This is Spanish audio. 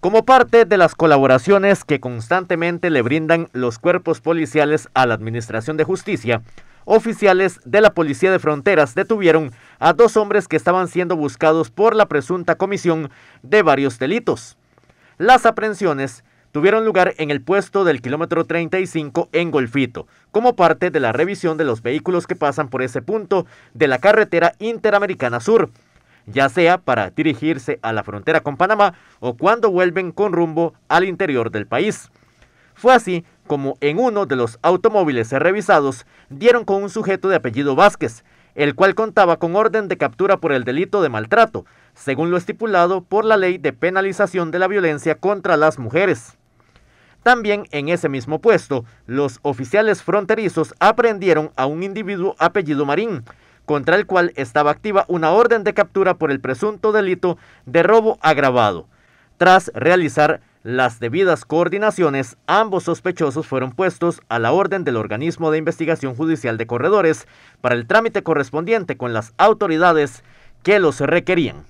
como parte de las colaboraciones que constantemente le brindan los cuerpos policiales a la Administración de Justicia, oficiales de la Policía de Fronteras detuvieron a dos hombres que estaban siendo buscados por la presunta comisión de varios delitos. Las aprehensiones tuvieron lugar en el puesto del kilómetro 35 en Golfito, como parte de la revisión de los vehículos que pasan por ese punto de la carretera Interamericana Sur, ya sea para dirigirse a la frontera con Panamá o cuando vuelven con rumbo al interior del país. Fue así como en uno de los automóviles revisados dieron con un sujeto de apellido Vázquez, el cual contaba con orden de captura por el delito de maltrato, según lo estipulado por la ley de penalización de la violencia contra las mujeres. También en ese mismo puesto, los oficiales fronterizos aprendieron a un individuo apellido Marín, contra el cual estaba activa una orden de captura por el presunto delito de robo agravado. Tras realizar las debidas coordinaciones, ambos sospechosos fueron puestos a la orden del organismo de investigación judicial de corredores para el trámite correspondiente con las autoridades que los requerían.